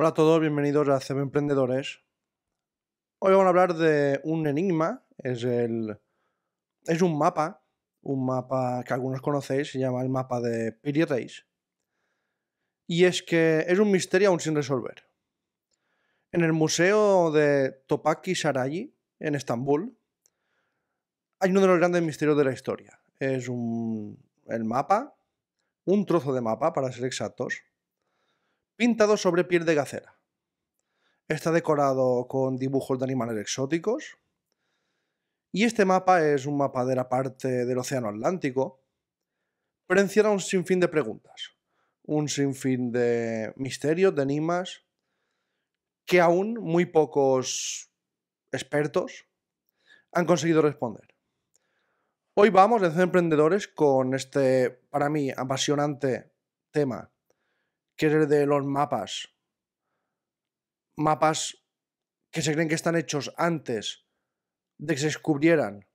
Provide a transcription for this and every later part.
Hola a todos, bienvenidos a CB Emprendedores. Hoy vamos a hablar de un enigma, es, un mapa, un mapa que algunos conocéis, se llama el mapa de Piri Reis. Y es que es un misterio aún sin resolver. En el museo de Topaki Sarayi, en Estambul, hay uno de los grandes misterios de la historia. Es un, el mapa, un trozo de mapa, para ser exactos, pintado sobre piel de gacera. Está decorado con dibujos de animales exóticos. Y este mapa es un mapa de la parte del Océano Atlántico, pero encierra un sinfín de preguntas, un sinfín de misterios, de enigmas, que aún muy pocos expertos han conseguido responder. Hoy vamos a emprendedores con este, para mí, apasionante tema que es el de los mapas. Mapas que se creen que están hechos antes de que se descubrieran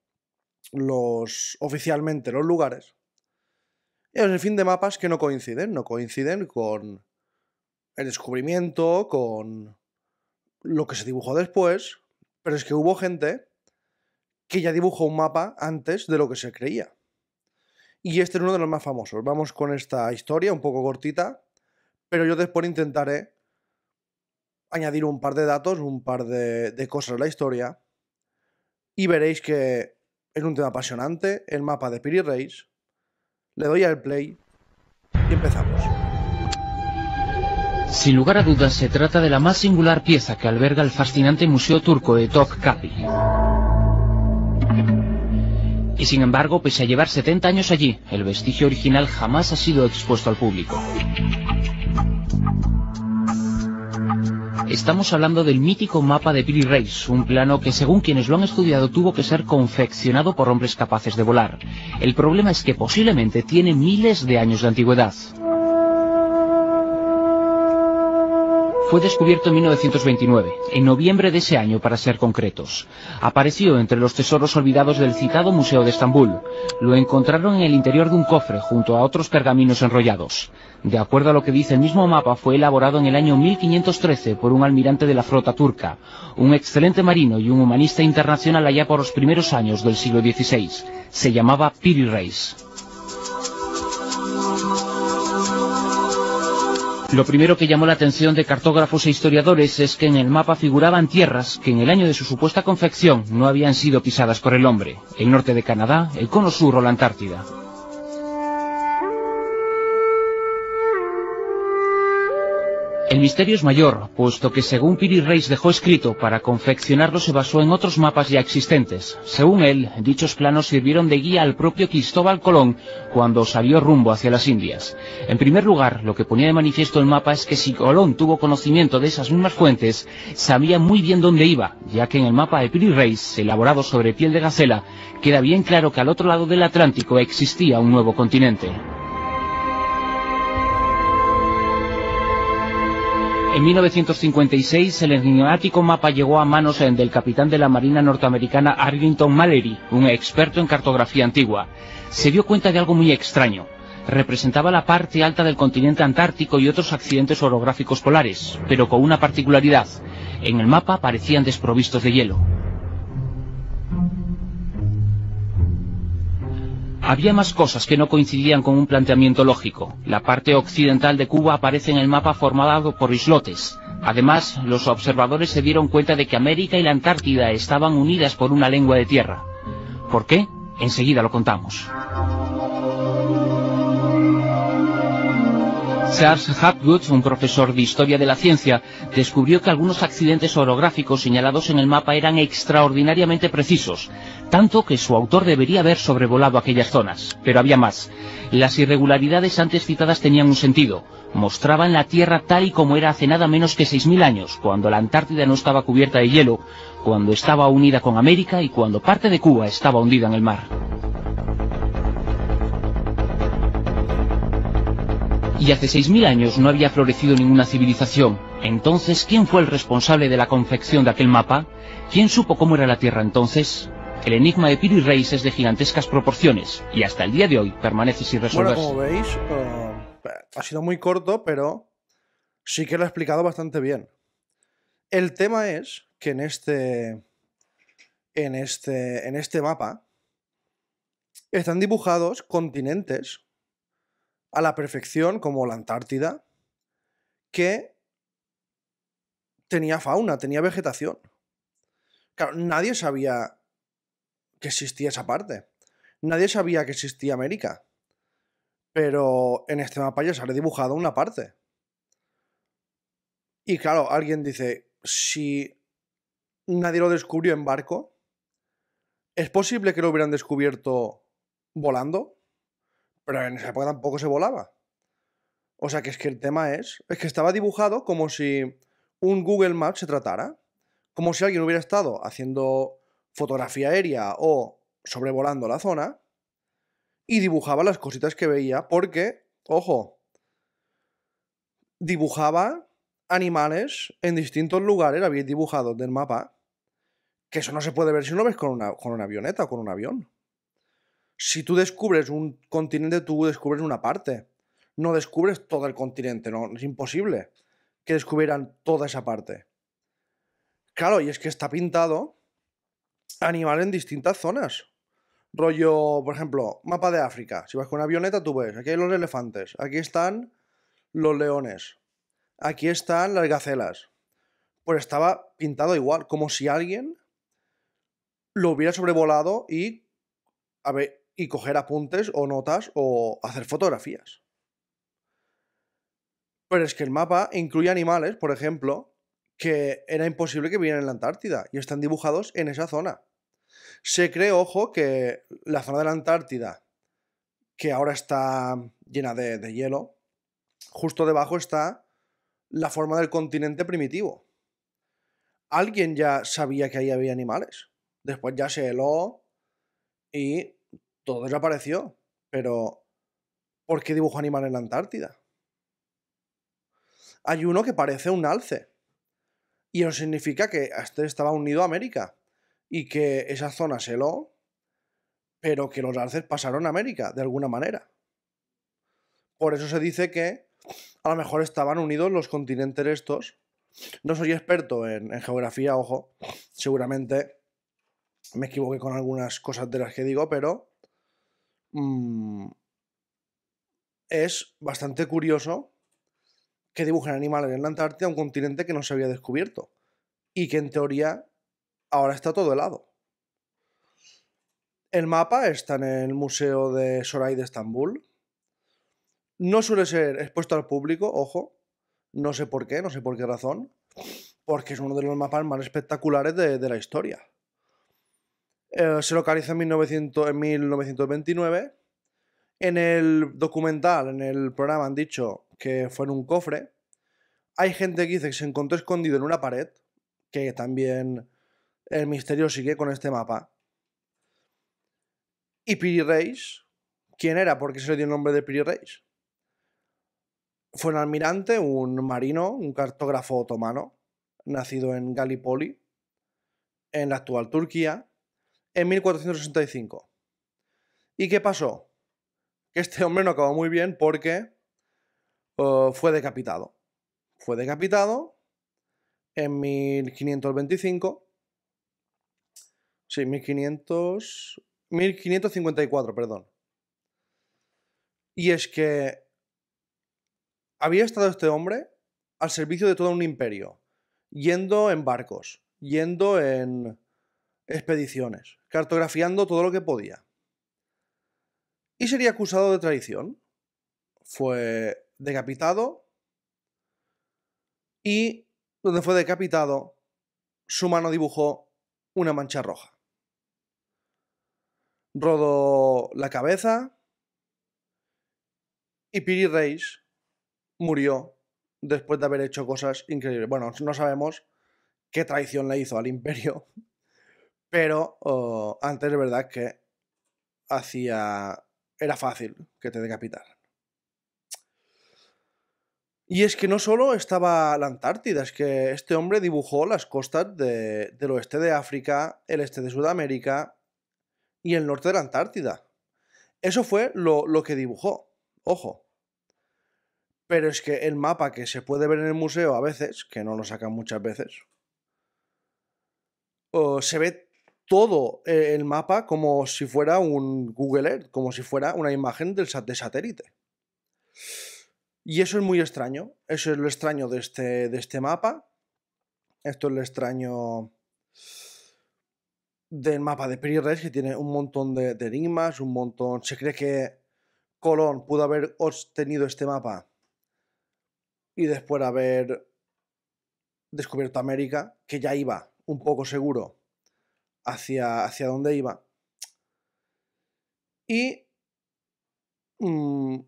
los oficialmente los lugares. Y es el fin de mapas que no coinciden, no coinciden con el descubrimiento, con lo que se dibujó después, pero es que hubo gente que ya dibujó un mapa antes de lo que se creía. Y este es uno de los más famosos. Vamos con esta historia un poco cortita pero yo después intentaré añadir un par de datos, un par de, cosas de la historia, y veréis que es un tema apasionante, el mapa de Piri Reis. Le doy al play y empezamos. Sin lugar a dudas se trata de la más singular pieza que alberga el fascinante Museo Turco de Topkapi. Y sin embargo, pese a llevar 70 años allí, el vestigio original jamás ha sido expuesto al público. Estamos hablando del mítico mapa de Billy Race, un plano que según quienes lo han estudiado tuvo que ser confeccionado por hombres capaces de volar. El problema es que posiblemente tiene miles de años de antigüedad. Fue descubierto en 1929, en noviembre de ese año para ser concretos. Apareció entre los tesoros olvidados del citado Museo de Estambul. Lo encontraron en el interior de un cofre junto a otros pergaminos enrollados. De acuerdo a lo que dice el mismo mapa, fue elaborado en el año 1513 por un almirante de la flota turca, un excelente marino y un humanista internacional allá por los primeros años del siglo XVI. Se llamaba Piri Reis. Lo primero que llamó la atención de cartógrafos e historiadores es que en el mapa figuraban tierras que en el año de su supuesta confección no habían sido pisadas por el hombre, el norte de Canadá, el cono sur o la Antártida. El misterio es mayor, puesto que según Piri Reis dejó escrito, para confeccionarlo se basó en otros mapas ya existentes. Según él, dichos planos sirvieron de guía al propio Cristóbal Colón cuando salió rumbo hacia las Indias. En primer lugar, lo que ponía de manifiesto el mapa es que si Colón tuvo conocimiento de esas mismas fuentes, sabía muy bien dónde iba, ya que en el mapa de Piri Reis, elaborado sobre piel de gacela, queda bien claro que al otro lado del Atlántico existía un nuevo continente. En 1956 el enigmático mapa llegó a manos eh, del capitán de la Marina norteamericana Arlington Mallory, un experto en cartografía antigua. Se dio cuenta de algo muy extraño. Representaba la parte alta del continente antártico y otros accidentes orográficos polares, pero con una particularidad. En el mapa parecían desprovistos de hielo. Había más cosas que no coincidían con un planteamiento lógico. La parte occidental de Cuba aparece en el mapa formado por islotes. Además, los observadores se dieron cuenta de que América y la Antártida estaban unidas por una lengua de tierra. ¿Por qué? Enseguida lo contamos. Charles Hapgood, un profesor de Historia de la Ciencia, descubrió que algunos accidentes orográficos señalados en el mapa eran extraordinariamente precisos, tanto que su autor debería haber sobrevolado aquellas zonas. Pero había más. Las irregularidades antes citadas tenían un sentido. Mostraban la Tierra tal y como era hace nada menos que 6.000 años, cuando la Antártida no estaba cubierta de hielo, cuando estaba unida con América y cuando parte de Cuba estaba hundida en el mar. y hace 6.000 años no había florecido ninguna civilización. Entonces, ¿quién fue el responsable de la confección de aquel mapa? ¿Quién supo cómo era la Tierra entonces? El enigma de Piri Reis es de gigantescas proporciones y hasta el día de hoy permanece sin resolverse. Bueno, como veis, eh, ha sido muy corto, pero sí que lo ha explicado bastante bien. El tema es que en este, en este, en este mapa están dibujados continentes a la perfección, como la Antártida, que tenía fauna, tenía vegetación. Claro, nadie sabía que existía esa parte. Nadie sabía que existía América. Pero en este mapa ya se ha dibujado una parte. Y claro, alguien dice, si nadie lo descubrió en barco, ¿es posible que lo hubieran descubierto volando? Pero en esa época tampoco se volaba. O sea que es que el tema es, es que estaba dibujado como si un Google Maps se tratara, como si alguien hubiera estado haciendo fotografía aérea o sobrevolando la zona y dibujaba las cositas que veía porque, ojo, dibujaba animales en distintos lugares, había dibujado del mapa, que eso no se puede ver si uno ves con una, con una avioneta o con un avión si tú descubres un continente, tú descubres una parte. No descubres todo el continente, no, es imposible que descubrieran toda esa parte. Claro, y es que está pintado animal en distintas zonas. Rollo, por ejemplo, mapa de África. Si vas con una avioneta, tú ves, aquí hay los elefantes, aquí están los leones, aquí están las gacelas. Pues estaba pintado igual, como si alguien lo hubiera sobrevolado y a ver, y coger apuntes o notas o hacer fotografías. Pero es que el mapa incluye animales, por ejemplo, que era imposible que vivieran en la Antártida y están dibujados en esa zona. Se cree, ojo, que la zona de la Antártida, que ahora está llena de, hielo, justo debajo está la forma del continente primitivo. Alguien ya sabía que ahí había animales. Después ya se heló y todo desapareció. Pero, ¿por qué dibujo animal en la Antártida? Hay uno que parece un alce. Y eso significa que este estaba unido a América. Y que esa zona se lo. Pero que los alces pasaron a América, de alguna manera. Por eso se dice que a lo mejor estaban unidos los continentes estos. No soy experto en geografía, ojo. Seguramente me equivoqué con algunas cosas de las que digo, pero Mm, es bastante curioso que dibujen animales en la Antártida, un continente que no se había descubierto y que en teoría ahora está todo helado. El mapa está en el Museo de Soray de Estambul. No suele ser expuesto al público, ojo. No sé por qué, no sé por qué razón. Porque es uno de los mapas más espectaculares de la historia. Eh, se localiza en, en 1929. En el documental, en el programa, han dicho que fue en un cofre. Hay gente que dice que se encontró escondido en una pared, que también el misterio sigue con este mapa. Y Piri ¿quién era? ¿Por qué se le dio el nombre de Piri Fue un almirante, un marino, un cartógrafo otomano, nacido en Gallipoli, en la actual Turquía, en 1465. ¿Y qué pasó? Este hombre no acabó muy bien porque eh, fue decapitado. Fue decapitado en 1525. Sí, 1500... 1554, perdón. Y es que había estado este hombre al servicio de todo un imperio, yendo en barcos, yendo en, expediciones, cartografiando todo lo que podía. Y sería acusado de traición. Fue decapitado y donde fue decapitado, su mano dibujó una mancha roja. Rodó la cabeza y Piri Reis murió después de haber hecho cosas increíbles. Bueno, no sabemos qué traición le hizo al imperio pero oh, antes de verdad que hacía. Era fácil que te decapitaran. Y es que no solo estaba la Antártida, es que este hombre dibujó las costas del oeste de África, el este de Sudamérica y el norte de la Antártida. Eso fue lo, que dibujó, ojo. Pero es que el mapa que se puede ver en el museo a veces, que no lo sacan muchas veces, oh, se ve todo el mapa como si fuera un Google Earth, como si fuera una imagen del de satélite. Y eso es muy extraño. Eso es lo extraño de este, de este mapa. Esto es lo extraño del mapa de piri que tiene un montón de, enigmas, un montón... Se cree que Colón pudo haber obtenido este mapa y después haber descubierto América, que ya iba un poco seguro hacia, hacia dónde iba. Y mm,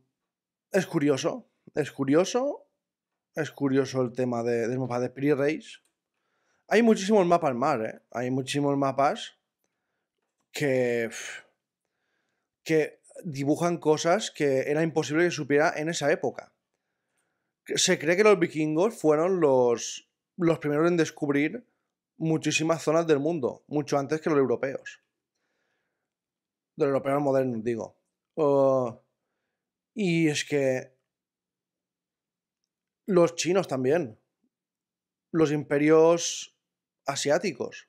es curioso, es curioso, es curioso el tema de, del mapa de pre-race. Hay muchísimos mapas más, ¿eh? Hay muchísimos mapas que, que dibujan cosas que era imposible que supiera en esa época. Se cree que los vikingos fueron los, los primeros en descubrir muchísimas zonas del mundo, mucho antes que los europeos. De los europeos modernos, digo. Oh, y es que los chinos también, los imperios asiáticos,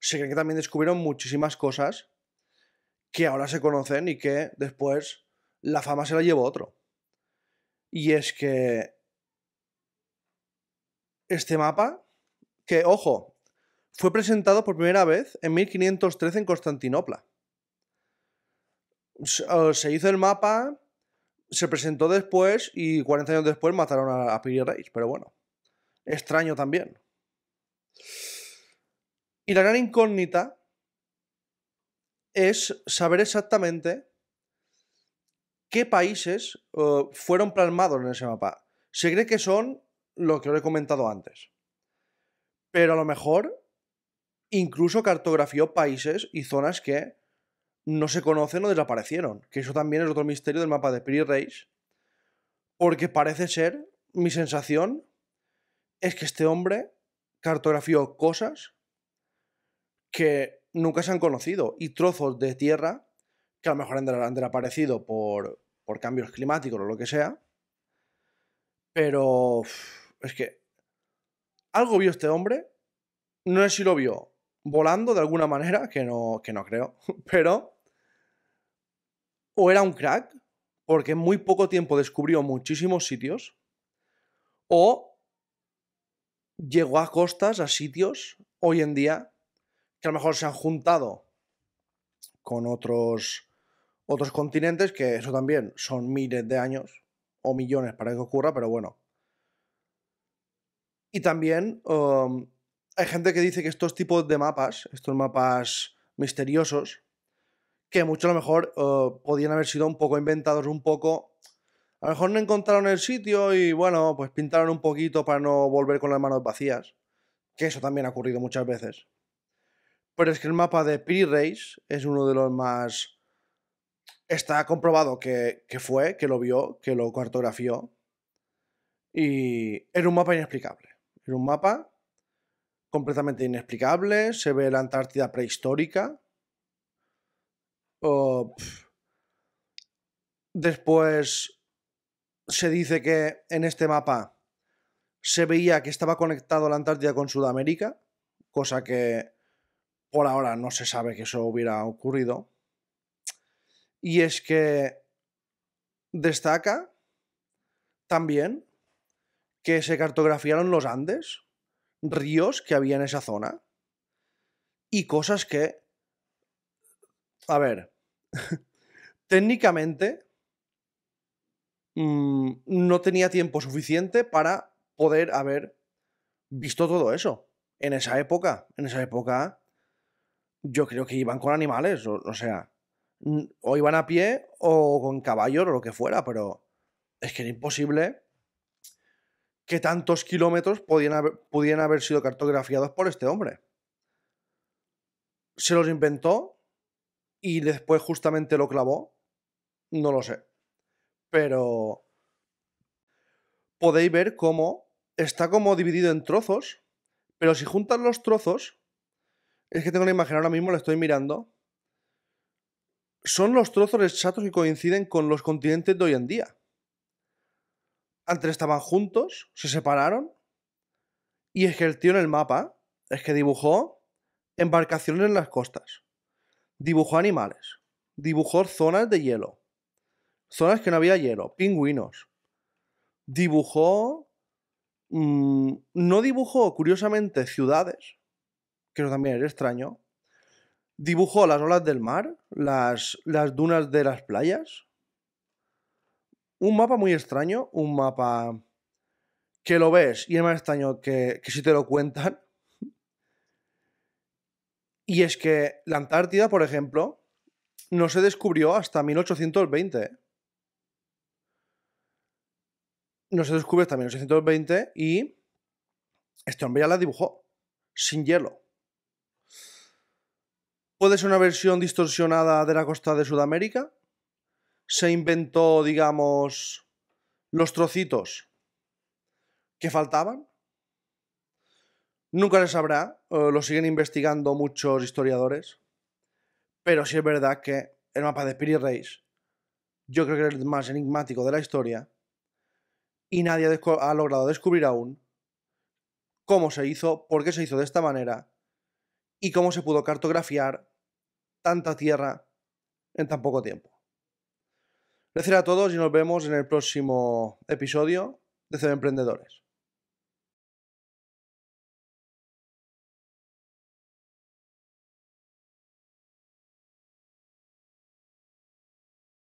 se cree que también descubrieron muchísimas cosas que ahora se conocen y que después la fama se la llevó otro. Y es que este mapa, que ojo, fue presentado por primera vez en 1513 en Constantinopla. Eh, se hizo el mapa, se presentó después y 40 años después mataron a, Piri Reis, pero bueno, extraño también. Y la gran incógnita es saber exactamente qué países eh, fueron plasmados en ese mapa. Se cree que son lo que os he comentado antes. Pero a lo mejor Incluso cartografió países y zonas que no se conocen o desaparecieron, que eso también es otro misterio del mapa de Piri Reis, porque parece ser, mi sensación, es que este hombre cartografió cosas que nunca se han conocido y trozos de tierra que a lo mejor han desaparecido por, por cambios climáticos o lo que sea, pero es que algo vio este hombre, no sé si lo vio volando de alguna manera, que no, que no creo, pero o era un crack, porque en muy poco tiempo descubrió muchísimos sitios, o llegó a costas, a sitios, hoy en día, que a lo mejor se han juntado con otros, otros continentes, que eso también son miles de años, o millones para que ocurra, pero bueno. Y también um, hay gente que dice que estos tipos de mapas, estos mapas misteriosos, que mucho a lo mejor eh, podían haber sido un poco inventados, un poco... A lo mejor no encontraron el sitio y bueno, pues pintaron un poquito para no volver con las manos vacías. Que eso también ha ocurrido muchas veces. Pero es que el mapa de Piri Race es uno de los más... Está comprobado que fue, que lo vio, que lo cartografió. Y era un mapa inexplicable. Era un mapa completamente inexplicable, se ve la Antártida prehistórica. Después se dice que en este mapa se veía que estaba conectado la Antártida con Sudamérica, cosa que por ahora no se sabe que eso hubiera ocurrido. Y es que destaca también que se cartografiaron los Andes, ríos que había en esa zona y cosas que... A ver, técnicamente mm, no tenía tiempo suficiente para poder haber visto todo eso en esa época. En esa época yo creo que iban con animales, o, o sea, o iban a pie o con caballos o lo que fuera, pero es que era imposible que tantos kilómetros podían haber, sido cartografiados por este hombre. ¿Se los inventó y después justamente lo clavó? No lo sé. Pero podéis ver cómo está como dividido en trozos, pero si juntas los trozos, es que tengo la imagen ahora mismo, la estoy mirando, son los trozos exactos que coinciden con los continentes de hoy en día antes estaban juntos, se separaron. Y ejerció en el mapa es que dibujó embarcaciones en las costas, dibujó animales, dibujó zonas de hielo, zonas que no había hielo, pingüinos, dibujó... Mm, no dibujó, curiosamente, ciudades, que también era extraño. Dibujó las olas del mar, las, las dunas de las playas, un mapa muy extraño, un mapa que lo ves y es más extraño que, si te lo cuentan. Y es que la Antártida, por ejemplo, no se descubrió hasta 1820. No se descubrió hasta 1820 y este hombre ya la dibujó, sin hielo. Puede ser una versión distorsionada de la costa de Sudamérica, se inventó, digamos, los trocitos que faltaban. Nunca se sabrá, eh, lo siguen investigando muchos historiadores, pero sí es verdad que el mapa de Spirit Race yo creo que es el más enigmático de la historia y nadie ha, ha logrado descubrir aún cómo se hizo, por qué se hizo de esta manera y cómo se pudo cartografiar tanta tierra en tan poco tiempo. Gracias a todos y nos vemos en el próximo episodio de Cero Emprendedores.